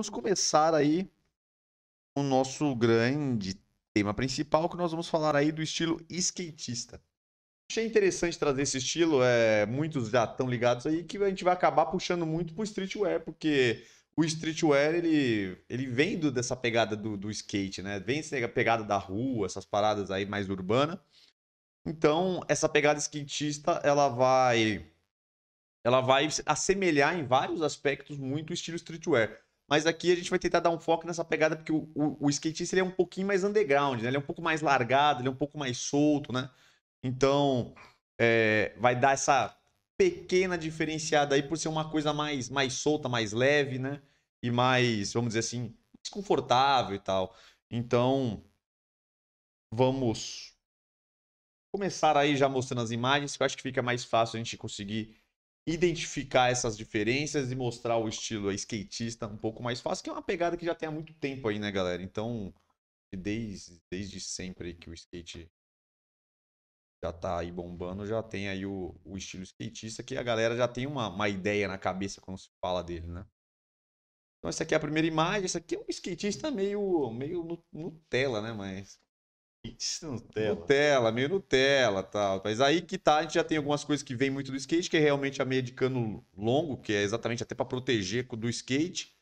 Vamos começar aí o nosso grande tema principal, que nós vamos falar aí do estilo skatista. Achei interessante trazer esse estilo, é, muitos já estão ligados aí, que a gente vai acabar puxando muito pro streetwear, porque o streetwear, ele, ele vem do, dessa pegada do, do skate, né? Vem essa pegada da rua, essas paradas aí mais urbana. Então, essa pegada skatista, ela vai ela vai assemelhar em vários aspectos muito o estilo streetwear. Mas aqui a gente vai tentar dar um foco nessa pegada, porque o, o, o skatista ele é um pouquinho mais underground, né? Ele é um pouco mais largado, ele é um pouco mais solto, né? Então, é, vai dar essa pequena diferenciada aí por ser uma coisa mais, mais solta, mais leve, né? E mais, vamos dizer assim, desconfortável e tal. Então, vamos começar aí já mostrando as imagens, que eu acho que fica mais fácil a gente conseguir identificar essas diferenças e mostrar o estilo skatista um pouco mais fácil, que é uma pegada que já tem há muito tempo aí, né, galera? Então, desde, desde sempre que o skate já tá aí bombando, já tem aí o, o estilo skatista, que a galera já tem uma, uma ideia na cabeça quando se fala dele, né? Então essa aqui é a primeira imagem, essa aqui é um skatista meio, meio Nutella, né? Mas Nutella. Nutella, meio Nutella tal. Mas aí que tá, a gente já tem algumas coisas que vem muito do skate, que é realmente a meia de cano longo, que é exatamente até para proteger do skate.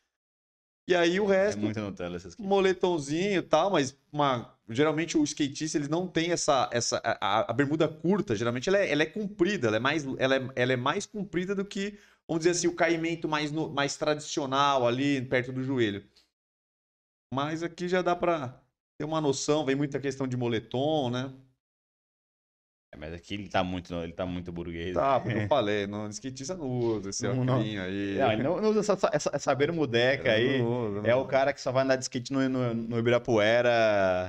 E aí o é resto. É Nutella Moletomzinho e tal, mas uma, geralmente o skatista ele não tem essa. essa a, a bermuda curta, geralmente ela é, ela é comprida, ela é, mais, ela, é, ela é mais comprida do que, vamos dizer assim, o caimento mais, no, mais tradicional ali perto do joelho. Mas aqui já dá pra ter uma noção, vem muita questão de moletom, né? É, mas aqui ele tá muito, ele tá muito burguês. Tá, porque eu falei, não, skatista não usa esse não, não. aí. É, não, não usa essa, essa, essa bermudeca aí. Uso, é o cara que só vai andar de skate no, no, no Ibirapuera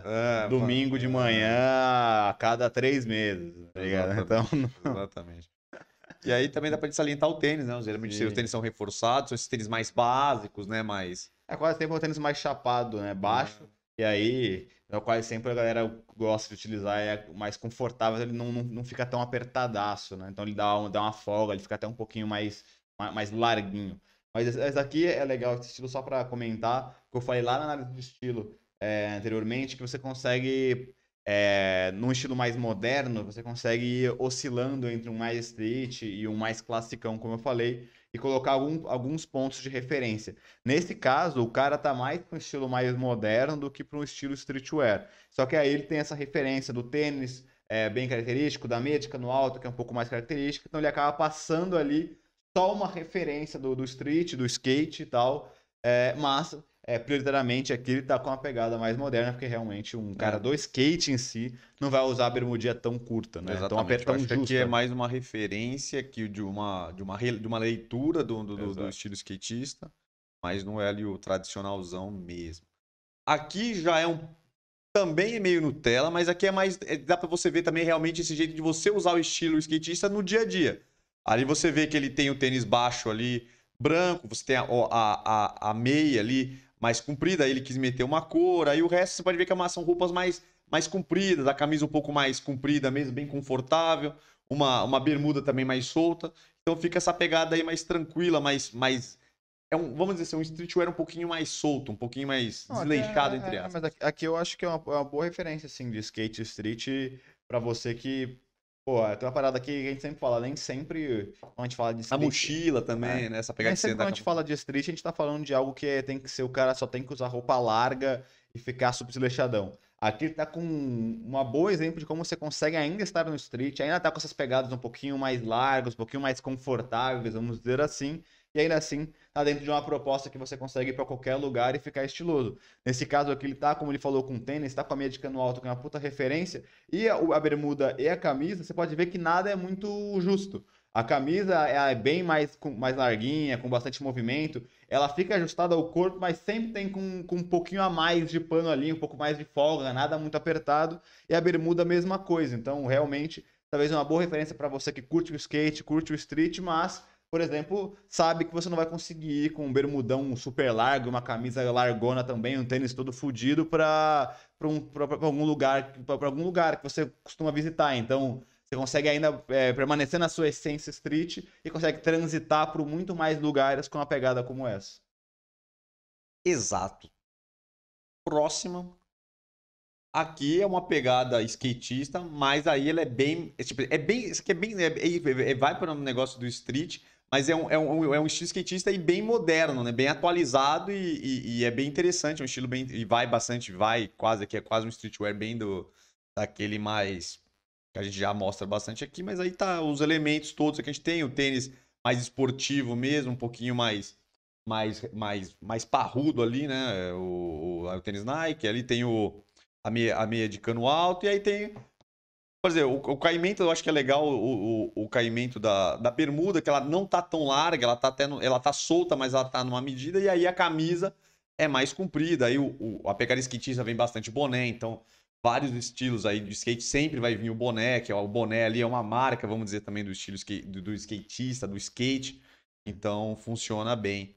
é, domingo de é. manhã a cada três meses, tá ligado? Então, Exatamente. E aí também dá pra gente salientar o tênis, né? Geralmente Sim. os tênis são reforçados, são esses tênis mais básicos, né? Mais... É quase sempre um tênis mais chapado, né? Baixo. É e aí, é quase sempre a galera gosta de utilizar, é mais confortável, ele não, não, não fica tão apertadaço, né? Então ele dá, um, dá uma folga, ele fica até um pouquinho mais, mais larguinho. Mas esse daqui é legal, esse estilo só para comentar, que eu falei lá na análise do estilo é, anteriormente, que você consegue, é, num estilo mais moderno, você consegue ir oscilando entre um mais street e um mais classicão, como eu falei e colocar algum, alguns pontos de referência. Nesse caso, o cara tá mais para um estilo mais moderno do que para um estilo streetwear. Só que aí ele tem essa referência do tênis é, bem característico, da médica no alto, que é um pouco mais característica, então ele acaba passando ali só uma referência do, do street, do skate e tal, é, mas é, prioritariamente aqui ele tá com uma pegada mais moderna, porque realmente um cara é. do skate em si não vai usar a bermudinha tão curta, né? Então, Exatamente. Tão apertão acho justa. que é né? mais uma referência que de uma, de uma, de uma leitura do, do, do estilo skatista, mas não é ali o tradicionalzão mesmo. Aqui já é um também é meio Nutella, mas aqui é mais. É, dá para você ver também realmente esse jeito de você usar o estilo skatista no dia a dia. Ali você vê que ele tem o tênis baixo ali, branco, você tem a, a, a, a meia ali, mais comprida, ele quis meter uma cor, aí o resto você pode ver que é são roupas mais, mais compridas, a camisa um pouco mais comprida mesmo, bem confortável, uma, uma bermuda também mais solta. Então fica essa pegada aí mais tranquila, mais. mais é um, vamos dizer assim, um streetwear um pouquinho mais solto, um pouquinho mais desleixado, é, entre é, aspas. É, mas aqui eu acho que é uma, é uma boa referência, assim, de skate street para você que Pô, é uma parada que a gente sempre fala, nem sempre quando a gente fala de street. A mochila também, é. né? Essa pegada nem sempre tá quando a gente fala de street, a gente tá falando de algo que é, tem que ser o cara só tem que usar roupa larga e ficar subsileixadão. Aqui tá com um bom exemplo de como você consegue ainda estar no street, ainda tá com essas pegadas um pouquinho mais largas, um pouquinho mais confortáveis, vamos dizer assim e ainda assim tá dentro de uma proposta que você consegue ir para qualquer lugar e ficar estiloso. Nesse caso aqui ele tá, como ele falou, com tênis, tá com a meia de cano alto, que é uma puta referência, e a, a, bermuda e a camisa, você pode ver que nada é muito justo. A camisa é bem mais, com, mais larguinha, com bastante movimento, ela fica ajustada ao corpo, mas sempre tem com, com um pouquinho a mais de pano ali, um pouco mais de folga, nada muito apertado, e a bermuda a mesma coisa, então realmente... Talvez uma boa referência para você que curte o skate, curte o street, mas por exemplo, sabe que você não vai conseguir ir com um bermudão super largo, uma camisa largona também, um tênis todo fudido para um, algum lugar, para algum lugar que você costuma visitar. Então, você consegue ainda é, permanecer na sua essência street e consegue transitar por muito mais lugares com uma pegada como essa. Exato. Próxima. Aqui é uma pegada skatista, mas aí ele é bem. É, tipo, é bem. Isso aqui é bem. É, é, é vai para um negócio do street, mas é um, é um, é um estilo skatista e bem moderno, né? Bem atualizado e, e, e, é bem interessante. É um estilo bem. E vai bastante, vai quase aqui, é quase um streetwear bem do daquele mais. que a gente já mostra bastante aqui, mas aí tá os elementos todos que a gente tem, o tênis mais esportivo mesmo, um pouquinho mais. Mais, mais, mais parrudo ali, né? O, o, o tênis Nike, ali tem o, a meia, a meia de cano alto, e aí tem por exemplo, o, o, caimento, eu acho que é legal o, o, o, caimento da, da bermuda, que ela não tá tão larga, ela tá até no, ela tá solta, mas ela tá numa medida, e aí a camisa é mais comprida. Aí o, a pegada skatista vem bastante boné, então vários estilos aí de skate sempre vai vir o boné, que é, o boné ali é uma marca, vamos dizer também, do estilo do, do skatista, do skate. Então funciona bem.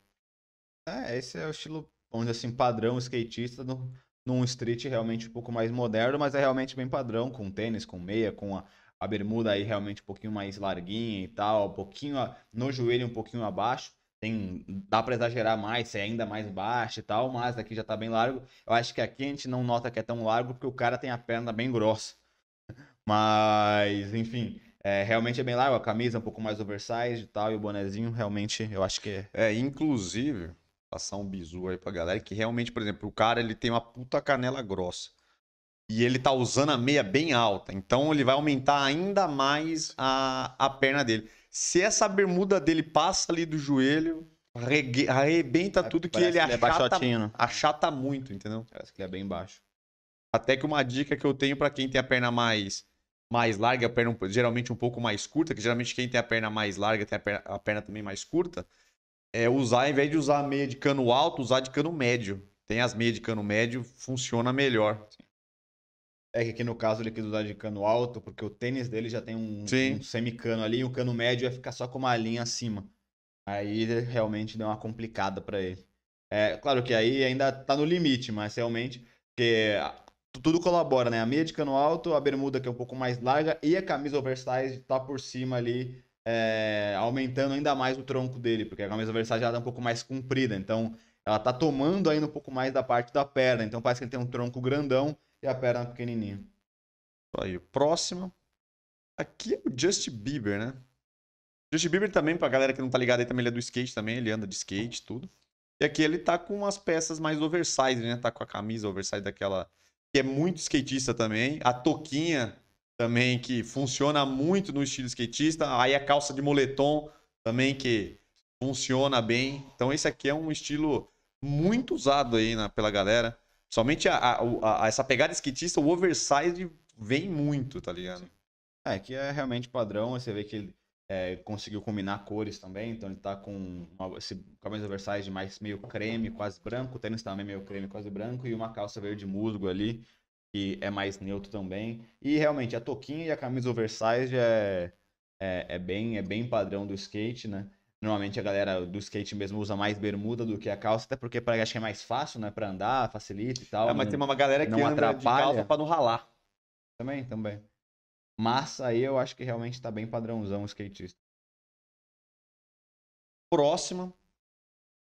É, esse é o estilo, onde assim, padrão skatista. Não num street realmente um pouco mais moderno, mas é realmente bem padrão, com tênis, com meia, com a, a bermuda aí realmente um pouquinho mais larguinha e tal, um pouquinho a, no joelho, um pouquinho abaixo. Tem, dá para exagerar mais, ser é ainda mais baixo e tal, mas aqui já tá bem largo. Eu acho que aqui a gente não nota que é tão largo porque o cara tem a perna bem grossa. Mas, enfim, é, realmente é bem largo, a camisa um pouco mais oversized e tal, e o bonezinho realmente eu acho que é. É, inclusive, passar um bizu aí pra galera, que realmente, por exemplo, o cara ele tem uma puta canela grossa. E ele tá usando a meia bem alta. Então ele vai aumentar ainda mais a, a perna dele. Se essa bermuda dele passa ali do joelho, regue, arrebenta é, tudo que ele, que ele é achata, é né? achata muito, entendeu? Parece que ele é bem baixo. Até que uma dica que eu tenho para quem tem a perna mais mais larga, a perna geralmente um pouco mais curta, que geralmente quem tem a perna mais larga tem a perna, a perna também mais curta é usar, ao invés de usar meia de cano alto, usar de cano médio. Tem as meias de cano médio, funciona melhor. É que aqui no caso ele quis usar de cano alto, porque o tênis dele já tem um, um semicano ali, e o cano médio ia é ficar só com uma linha acima. Aí realmente deu uma complicada para ele. É, claro que aí ainda tá no limite, mas realmente, porque tudo colabora, né? A meia de cano alto, a bermuda que é um pouco mais larga e a camisa oversize tá por cima ali é, aumentando ainda mais o tronco dele, porque a camisa já tá é um pouco mais comprida, então ela tá tomando ainda um pouco mais da parte da perna, então parece que ele tem um tronco grandão e a perna pequenininha. Aí, próxima. Aqui é o Justin Bieber, né? Justin Bieber também, pra galera que não tá ligada aí, também ele é do skate também, ele anda de skate, tudo. E aqui ele tá com as peças mais oversize, né? Tá com a camisa oversize daquela... Que é muito skatista também. A toquinha também que funciona muito no estilo skatista. Aí a calça de moletom também que funciona bem. Então esse aqui é um estilo muito usado aí na, pela galera. Somente a, a, a, essa pegada skatista, o oversize vem muito, tá ligado? É, que é realmente padrão. Você vê que ele é, conseguiu combinar cores também. Então ele tá com uma, esse camisa oversize mais meio creme, quase branco. O tênis também meio creme, quase branco. E uma calça verde musgo ali que é mais neutro também. E realmente, a toquinha e a camisa oversized é, é, é, bem, é bem padrão do skate, né? Normalmente a galera do skate mesmo usa mais bermuda do que a calça, até porque pra, acho que é mais fácil, né? Pra andar, facilita e tal. É, mas não, tem uma galera que não anda atrapalha. de calça pra não ralar. Também, também. Mas aí eu acho que realmente tá bem padrãozão o skatista. Próxima.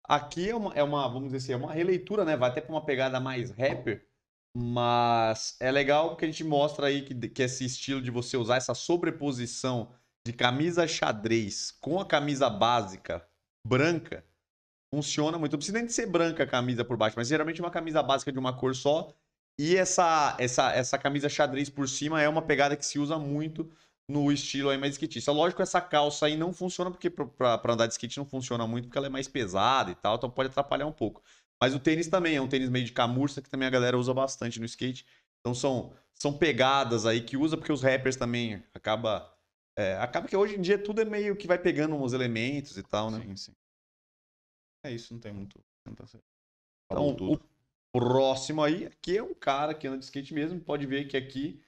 Aqui é uma, é uma vamos dizer assim, é uma releitura, né? Vai até pra uma pegada mais rapper mas é legal que a gente mostra aí que, que esse estilo de você usar essa sobreposição de camisa xadrez com a camisa básica branca funciona muito. Não precisa nem ser branca a camisa por baixo, mas geralmente uma camisa básica de uma cor só. E essa, essa, essa camisa xadrez por cima é uma pegada que se usa muito no estilo aí mais skatista. Lógico, essa calça aí não funciona porque para andar de skate não funciona muito porque ela é mais pesada e tal, então pode atrapalhar um pouco. Mas o tênis também é um tênis meio de camurça que também a galera usa bastante no skate. Então são, são pegadas aí que usa, porque os rappers também acaba. É, acaba que hoje em dia tudo é meio que vai pegando uns elementos e tal, né? Sim, sim. É isso, não tem muito. Não tá então, tudo. o próximo aí, aqui é um cara que anda de skate mesmo, pode ver que aqui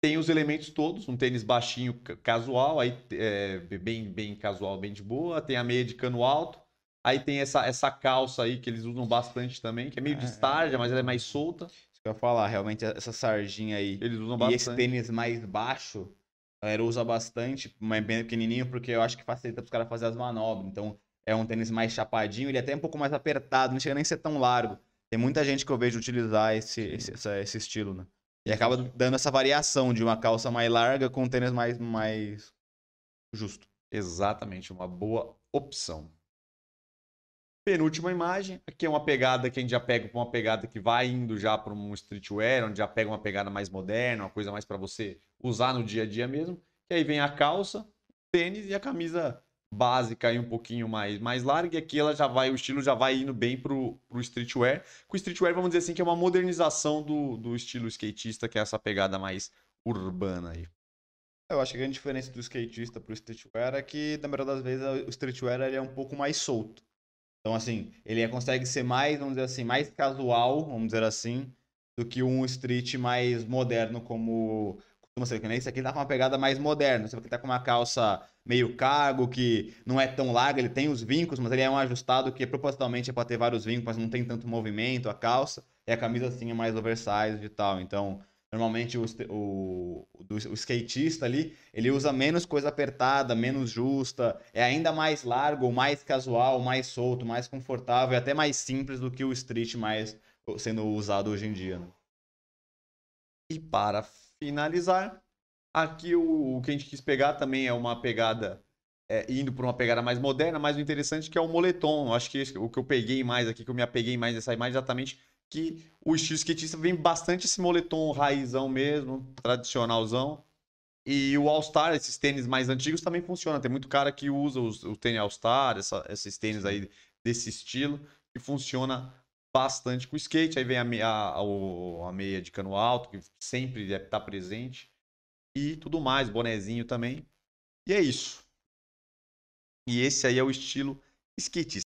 tem os elementos todos, um tênis baixinho casual, aí é, bem, bem casual, bem de boa, tem a meia de cano alto, Aí tem essa, essa calça aí que eles usam bastante também, que é meio de é, é. estarja, mas ela é mais solta. Isso que eu ia falar, realmente essa sarginha aí. Eles usam bastante. E esse tênis mais baixo, a galera usa bastante, mas bem pequenininho, porque eu acho que facilita os caras fazer as manobras. Então é um tênis mais chapadinho, ele é até um pouco mais apertado, não chega nem a ser tão largo. Tem muita gente que eu vejo utilizar esse, esse, esse estilo, né? E acaba dando essa variação de uma calça mais larga com um tênis mais, mais justo. Exatamente, uma boa opção. Penúltima imagem, aqui é uma pegada que a gente já pega para uma pegada que vai indo já para um streetwear, onde já pega uma pegada mais moderna, uma coisa mais para você usar no dia a dia mesmo. E aí vem a calça, tênis e a camisa básica aí um pouquinho mais, mais larga. E aqui ela já vai, o estilo já vai indo bem para o streetwear. Com o streetwear, vamos dizer assim, que é uma modernização do, do estilo skatista, que é essa pegada mais urbana aí. Eu acho que a grande diferença do skatista para o streetwear é que, na maioria das vezes, o streetwear ele é um pouco mais solto. Então, assim, ele é, consegue ser mais, vamos dizer assim, mais casual, vamos dizer assim, do que um street mais moderno, como costuma ser. nem Esse aqui tá com uma pegada mais moderna. você aqui tá com uma calça meio cargo, que não é tão larga, ele tem os vincos, mas ele é um ajustado que propositalmente é pra ter vários vincos, mas não tem tanto movimento, a calça. E a camisa, assim, é mais oversized e tal. Então, Normalmente o, o, o, skatista ali, ele usa menos coisa apertada, menos justa, é ainda mais largo, mais casual, mais solto, mais confortável, e é até mais simples do que o street mais sendo usado hoje em dia. Né? E para finalizar, aqui o, o, que a gente quis pegar também é uma pegada é, indo para uma pegada mais moderna, mas o interessante é que é o moletom. acho que o que eu peguei mais aqui, que eu me apeguei mais nessa imagem é exatamente que o estilo skatista vem bastante esse moletom raizão mesmo, tradicionalzão. E o All Star, esses tênis mais antigos, também funciona. Tem muito cara que usa os, o tênis All Star, essa, esses tênis aí desse estilo, que funciona bastante com o skate. Aí vem a a, a meia de cano alto, que sempre deve estar tá presente. E tudo mais, bonezinho também. E é isso. E esse aí é o estilo skatista.